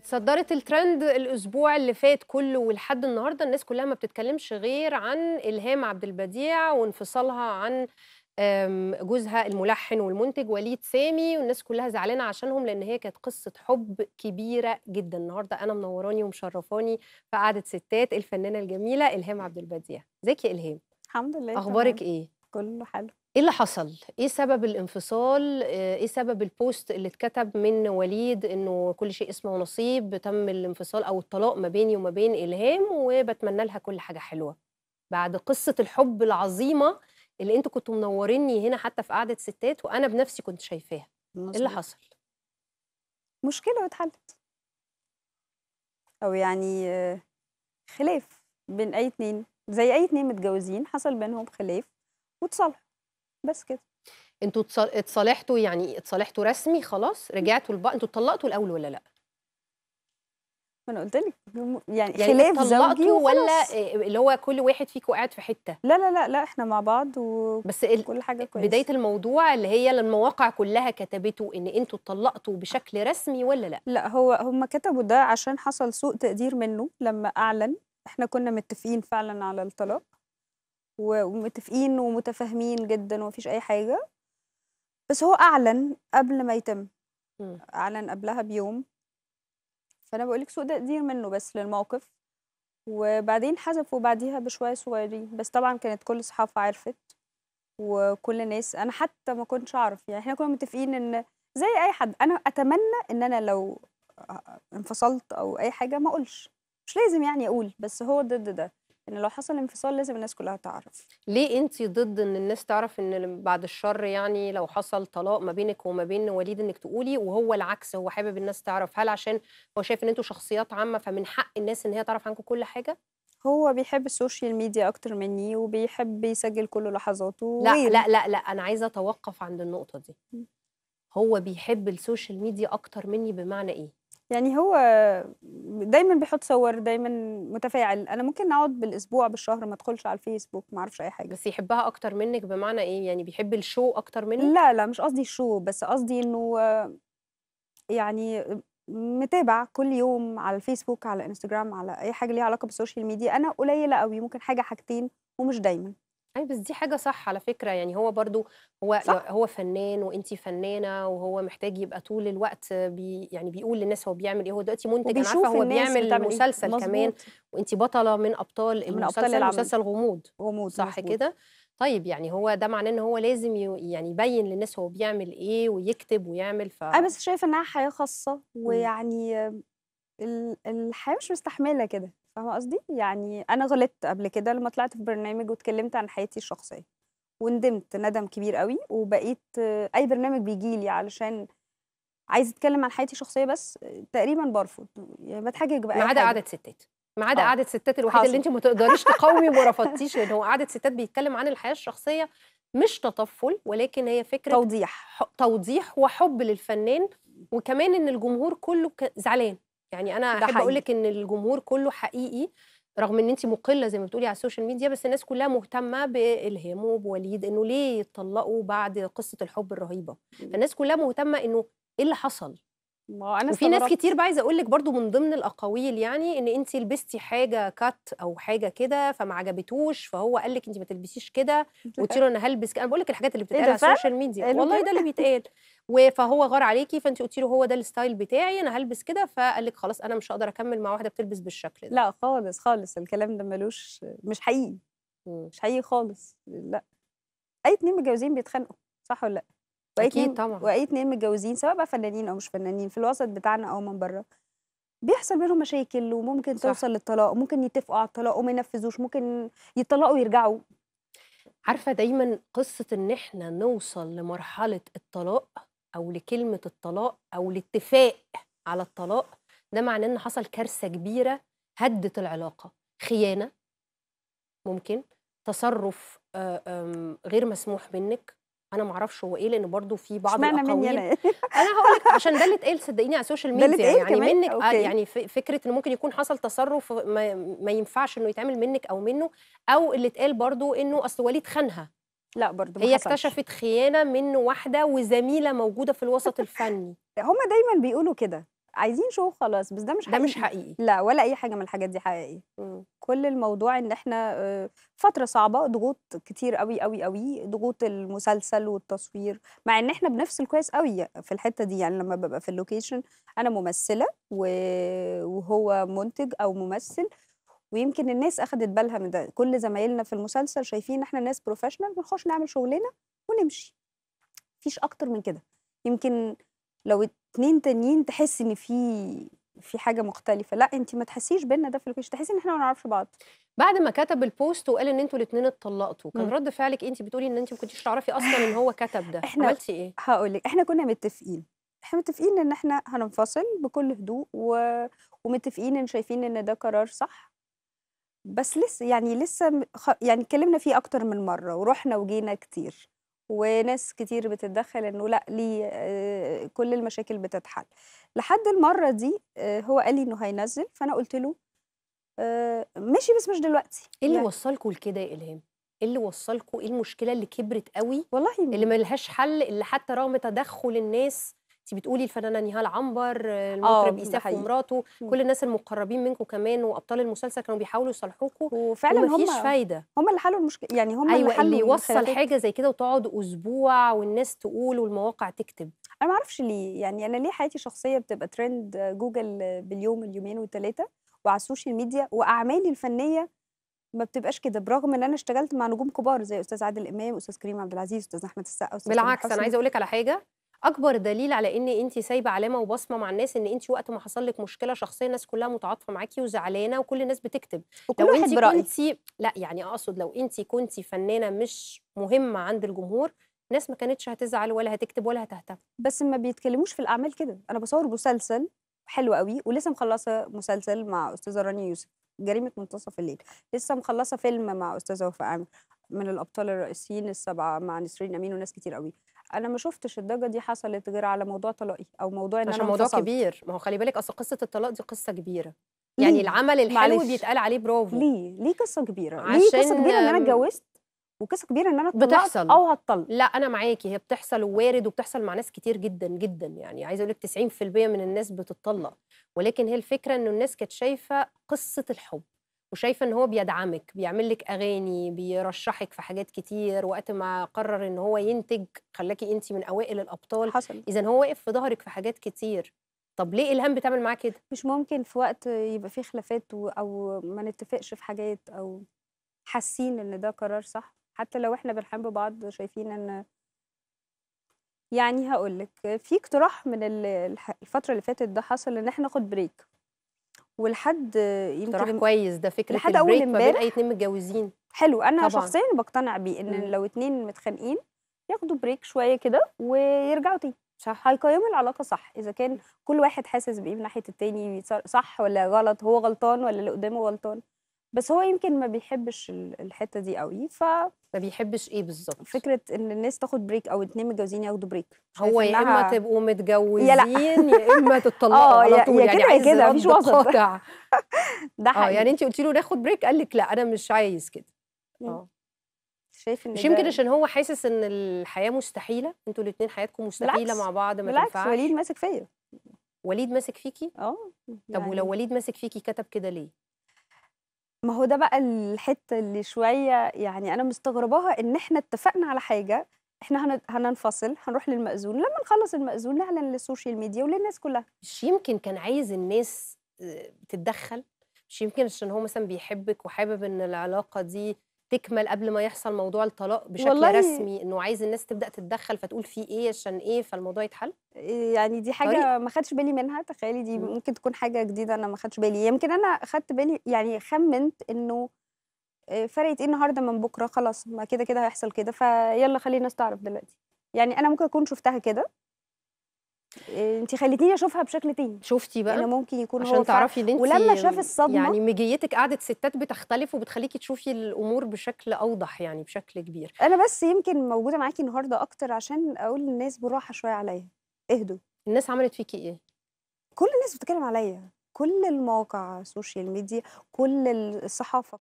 اتصدرت الترند الاسبوع اللي فات كله ولحد النهارده الناس كلها ما بتتكلمش غير عن الهام عبد البديع وانفصالها عن جوزها الملحن والمنتج وليد سامي والناس كلها زعلانه عشانهم لان هي كانت قصه حب كبيره جدا النهارده انا منوراني ومشرفاني في قعده ستات الفنانه الجميله الهام عبد البديع ازيك يا الهام الحمد لله اخبارك ايه كله حلو ايه اللي حصل؟ ايه سبب الانفصال؟ آه، ايه سبب البوست اللي اتكتب من وليد انه كل شيء اسمه ونصيب تم الانفصال او الطلاق ما بيني وما بين الهام وبتمنى لها كل حاجه حلوه. بعد قصه الحب العظيمه اللي انتوا كنتوا منوريني هنا حتى في قعده ستات وانا بنفسي كنت شايفاها. ايه اللي حصل؟ مشكله واتحلت. او يعني آه، خلاف بين اي اتنين زي اي اتنين متجوزين حصل بينهم خلاف وتصالحوا. بس كده انتوا اتصالحتوا يعني اتصالحتوا رسمي خلاص رجعتوا لبعض انتوا اتطلقتوا الاول ولا لا ما انا قلت لك يعني, يعني خلاف زوجي ولا إيه، اللي هو كل واحد فيكم قاعد في حته لا لا لا لا احنا مع بعض وكل حاجه كويسه بدايه الموضوع اللي هي المواقع كلها كتبته ان انتوا اتطلقتوا بشكل رسمي ولا لا لا هو هم كتبوا ده عشان حصل سوء تقدير منه لما اعلن احنا كنا متفقين فعلا على الطلاق ومتفقين ومتفاهمين جدا ومفيش اي حاجه بس هو اعلن قبل ما يتم اعلن قبلها بيوم فانا بقول لك سوء تقدير منه بس للموقف وبعدين حذفوا بعديها بشويه صغيرين بس طبعا كانت كل الصحافه عرفت وكل الناس انا حتى ما كنتش اعرف يعني احنا كنا متفقين ان زي اي حد انا اتمنى ان انا لو انفصلت او اي حاجه ما اقولش مش لازم يعني اقول بس هو ضد ده ان لو حصل انفصال لازم الناس كلها تعرف ليه انت ضد ان الناس تعرف ان بعد الشر يعني لو حصل طلاق ما بينك وما بين وليد انك تقولي وهو العكس هو حابب الناس تعرف هل عشان هو شايف ان انتوا شخصيات عامه فمن حق الناس ان هي تعرف عنكم كل حاجه هو بيحب السوشيال ميديا اكتر مني وبيحب يسجل كل لحظاته لا لا لا لا انا عايزه اتوقف عند النقطه دي هو بيحب السوشيال ميديا اكتر مني بمعنى ايه يعني هو دايما بيحط صور دايما متفاعل انا ممكن اقعد بالاسبوع بالشهر ما ادخلش على الفيسبوك ما اعرفش اي حاجه بس يحبها اكتر منك بمعنى ايه يعني بيحب الشو اكتر منك لا لا مش قصدي الشو بس قصدي انه يعني متابع كل يوم على الفيسبوك على انستجرام على اي حاجه ليها علاقه بالسوشيال ميديا انا قليله قوي ممكن حاجه حاجتين ومش دايما أي أيوة، بس دي حاجة صح على فكرة يعني هو برضو هو صح؟ هو فنان وانت فنانة وهو محتاج يبقى طول الوقت بي يعني بيقول للناس هو بيعمل ايه هو دلوقتي منتج انا عارفه هو بيعمل إيه. مسلسل مزبوط. كمان وانت بطلة من ابطال المسلسل مسلسل غموض غموض صح كده طيب يعني هو ده معناه ان هو لازم يعني يبين للناس هو بيعمل ايه ويكتب ويعمل ف انا بس شايفه انها حياه خاصه إمم. ويعني الحياه مش مستحمله كده فاهمة قصدي؟ يعني أنا غلطت قبل كده لما طلعت في برنامج واتكلمت عن حياتي الشخصية وندمت ندم كبير قوي وبقيت أي برنامج بيجي لي علشان عايزه اتكلم عن حياتي الشخصيه بس تقريبا برفض يعني بتحجج بقى ما عدا قعده ستات ما عدا آه. قعده ستات الوحيده اللي انت ما تقدريش تقاومي وما رفضتيش لان هو قعده ستات بيتكلم عن الحياه الشخصيه مش تطفل ولكن هي فكره توضيح توضيح وحب للفنان وكمان ان الجمهور كله زعلان يعني انا احب اقول لك ان الجمهور كله حقيقي رغم ان انت مقله زي ما بتقولي على السوشيال ميديا بس الناس كلها مهتمه بالهام وبوليد انه ليه يتطلقوا بعد قصه الحب الرهيبه فالناس كلها مهتمه انه ايه اللي حصل ما انا وفي ناس كتير بقى عايزه اقول لك برضو من ضمن الاقاويل يعني ان انت لبستي حاجه كات او حاجه كده فما عجبتوش فهو قال لك انت ما تلبسيش كده وتقولي له انا هلبس كده انا بقول لك الحاجات اللي إيه بتتقال على السوشيال ميديا إيه والله ده اللي بيتقال فهو غار عليكي فانت قلتي له هو ده الستايل بتاعي انا هلبس كده فقال لك خلاص انا مش هقدر اكمل مع واحده بتلبس بالشكل ده لا خالص خالص الكلام ده ملوش مش حقيقي مش حقيقي خالص لا اي اتنين متجوزين بيتخانقوا صح ولا لا اكيد طبعا واي اتنين متجوزين سواء بقى فنانين او مش فنانين في الوسط بتاعنا او من بره بيحصل بينهم مشاكل وممكن صح. توصل للطلاق ممكن يتفقوا على الطلاق وما ينفذوش ممكن يتطلقوا ويرجعوا عارفه دايما قصه ان احنا نوصل لمرحله الطلاق او لكلمه الطلاق او الاتفاق على الطلاق ده معناه ان حصل كارثه كبيره هدت العلاقه خيانه ممكن تصرف آه، غير مسموح منك انا ما اعرفش هو ايه لان برضو في بعض الاقاويل انا هقول لك عشان ده اللي اتقال صدقيني على السوشيال ميديا يعني كمان؟ منك آه، أوكي. يعني فكره ان ممكن يكون حصل تصرف ما, ما ينفعش انه يتعمل منك او منه او اللي اتقال برضو انه اصل وليد خانها لا برضه هي حصلش. اكتشفت خيانه من واحده وزميله موجوده في الوسط الفني هما دايما بيقولوا كده عايزين شو خلاص بس ده مش حقيقي ده مش حقيقي لا ولا اي حاجه من الحاجات دي حقيقي م. كل الموضوع ان احنا آه، فتره صعبه ضغوط كتير قوي قوي قوي ضغوط المسلسل والتصوير مع ان احنا بنفصل كويس قوي في الحته دي يعني لما ببقى في اللوكيشن انا ممثله وهو منتج او ممثل ويمكن الناس اخذت بالها من ده كل زمايلنا في المسلسل شايفين احنا ناس بروفيشنال بنخش نعمل شغلنا ونمشي مفيش اكتر من كده يمكن لو اتنين تانيين تحس ان في في حاجه مختلفه لا انت ما تحسيش بينا ده في اللوكيشن تحسي ان احنا ما نعرفش بعض بعد ما كتب البوست وقال ان انتوا الاثنين اتطلقتوا كان رد فعلك انت بتقولي ان انت ما كنتيش تعرفي اصلا ان هو كتب ده احنا عملتي ايه هقول لك احنا كنا متفقين احنا متفقين ان احنا هننفصل بكل هدوء و... ومتفقين ان شايفين ان ده قرار صح بس لسه يعني لسه خ... يعني اتكلمنا فيه اكتر من مره ورحنا وجينا كتير وناس كتير بتتدخل انه لا ليه آه، كل المشاكل بتتحل لحد المره دي آه، هو قال لي انه هينزل فانا قلت له آه، ماشي بس مش دلوقتي ايه اللي يعني. وصلكوا لكده يا الهام ايه اللي وصلكوا ايه المشكله اللي كبرت قوي والله اللي ملهاش حل اللي حتى رغم تدخل الناس انت بتقولي الفنانه نهال عنبر آه، المطرب آه، ايساف ومراته كل الناس المقربين منكم كمان وابطال المسلسل كانوا بيحاولوا يصلحوكم وفعلا هم مفيش فايده هم اللي حلوا المشكله يعني هم أيوة اللي حلوا اللي يوصل حاجه زي كده وتقعد اسبوع والناس تقول والمواقع تكتب انا ما اعرفش ليه يعني انا ليه حياتي الشخصيه بتبقى ترند جوجل باليوم اليومين والثلاثه وعلى السوشيال ميديا واعمالي الفنيه ما بتبقاش كده برغم ان انا اشتغلت مع نجوم كبار زي استاذ عادل امام استاذ كريم عبد العزيز استاذ احمد السقا بالعكس انا عايزه اقول لك على حاجه اكبر دليل على ان انت سايبه علامه وبصمه مع الناس ان انت وقت ما حصل لك مشكله شخصيه الناس كلها متعاطفه معاكي وزعلانه وكل الناس بتكتب وكل لو انت كنتي لا يعني اقصد لو انت كنتي فنانه مش مهمه عند الجمهور الناس ما كانتش هتزعل ولا هتكتب ولا هتهتم بس ما بيتكلموش في الاعمال كده انا بصور مسلسل حلو قوي ولسه مخلصه مسلسل مع استاذه رانيا يوسف جريمه منتصف الليل لسه مخلصه فيلم مع استاذه وفاء عامر من الابطال الرئيسيين السبعه مع نسرين امين وناس كتير قوي انا ما شفتش الضجه دي حصلت غير على موضوع طلاقي او موضوع ان عشان انا موضوع كبير ما هو خلي بالك اصل قصه الطلاق دي قصه كبيره يعني ليه؟ العمل الحلو معلش. بيتقال عليه برافو ليه ليه قصه كبيره عشان... ليه قصه كبيره ان انا اتجوزت وقصه كبيره ان انا بتحصل او هتطلق لا انا معاكي هي بتحصل ووارد وبتحصل مع ناس كتير جدا جدا يعني عايزه اقول لك 90% من الناس بتطلق ولكن هي الفكره انه الناس كانت شايفه قصه الحب وشايفه ان هو بيدعمك بيعمل لك اغاني بيرشحك في حاجات كتير وقت ما قرر ان هو ينتج خلاكي انت من اوائل الابطال حصل اذا هو واقف في ظهرك في حاجات كتير طب ليه الهام بتعمل معاه كده مش ممكن في وقت يبقى فيه خلافات او ما نتفقش في حاجات او حاسين ان ده قرار صح حتى لو احنا بنحب بعض شايفين ان يعني هقول لك في اقتراح من الفتره اللي فاتت ده حصل ان احنا ناخد بريك ولحد يمكن كويس ده فكره لحد اول امبارح اي اتنين متجوزين حلو انا طبعًا. شخصيا بقتنع بيه ان لو اتنين متخانقين ياخدوا بريك شويه كده ويرجعوا تاني صح هيقيموا العلاقه صح اذا كان كل واحد حاسس بايه من ناحيه التاني صح ولا غلط هو غلطان ولا اللي قدامه غلطان بس هو يمكن ما بيحبش الحته دي قوي ف ما بيحبش ايه بالظبط فكره ان الناس تاخد بريك او اتنين متجوزين ياخدوا بريك هو يا اما تبقوا متجوزين يا اما تتطلقوا آه، على طول يعني كده كده مفيش وسط ده حقيقي اه يعني انت قلتي له ناخد بريك قال لك لا انا مش عايز كده اه شايف ان مش يمكن عشان هو حاسس ان الحياه مستحيله انتوا الاثنين حياتكم مستحيله مع بعض ما تنفعش وليد ماسك فيا وليد ماسك فيكي اه طب ولو يعني وليد ماسك فيكي كتب كده ليه ما هو ده بقى الحتة اللي شوية يعني أنا مستغرباها إن إحنا اتفقنا على حاجة إحنا هننفصل هنروح للمأذون لما نخلص المأذون نعلن للسوشيال ميديا وللناس كلها مش يمكن كان عايز الناس آه، تتدخل مش يمكن عشان هو مثلا بيحبك وحابب إن العلاقة دي تكمل قبل ما يحصل موضوع الطلاق بشكل والله رسمي انه عايز الناس تبدا تتدخل فتقول في ايه عشان ايه فالموضوع يتحل يعني دي حاجه طريق. ما خدتش بالي منها تخيلي دي ممكن تكون حاجه جديده انا ما خدتش بالي يمكن انا خدت بالي يعني خمنت انه آه، فرقت ايه النهارده من بكره خلاص ما كده كده هيحصل كده فيلا خلي الناس تعرف دلوقتي يعني انا ممكن اكون شفتها كده انت خليتيني اشوفها بشكل تاني شفتي بقى انا يعني ممكن يكون عشان هو تعرفي ان انت ولما شاف الصدمه يعني مجيتك قعده ستات بتختلف وبتخليكي تشوفي الامور بشكل اوضح يعني بشكل كبير انا بس يمكن موجوده معاكي النهارده اكتر عشان اقول للناس بالراحه شويه عليا اهدوا الناس عملت فيكي ايه كل الناس بتتكلم عليا كل المواقع سوشيال ميديا كل الصحافه